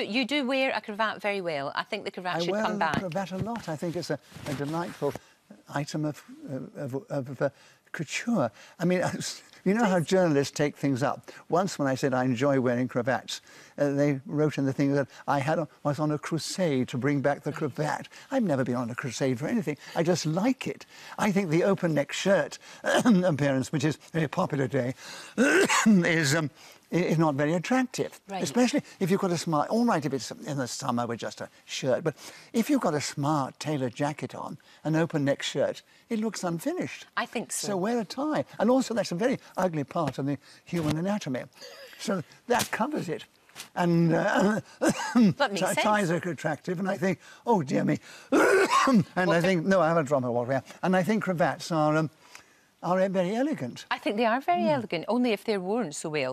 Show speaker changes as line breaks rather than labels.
You do wear a cravat very well. I think the cravat I should come back. I wear
cravat a lot. I think it's a, a delightful item of, of, of uh, couture. I mean, you know how journalists take things up. Once when I said I enjoy wearing cravats, uh, they wrote in the thing that I had a, was on a crusade to bring back the cravat. I've never been on a crusade for anything. I just like it. I think the open neck shirt appearance, which is very popular today, is um, is not very attractive. Right. Especially if you've got a smart, all right if it's in the summer with just a shirt, but if you've got a smart tailored jacket on, an open neck shirt, it looks unfinished. I think so. So wear a tie. And also that's a very ugly part of the human anatomy. so that covers it. And uh, ties are attractive, and I think, oh dear me. and I think, no, I have a drama we here. And I think cravats are, um, are very elegant. I
think they are very mm. elegant, only if they're worn so well.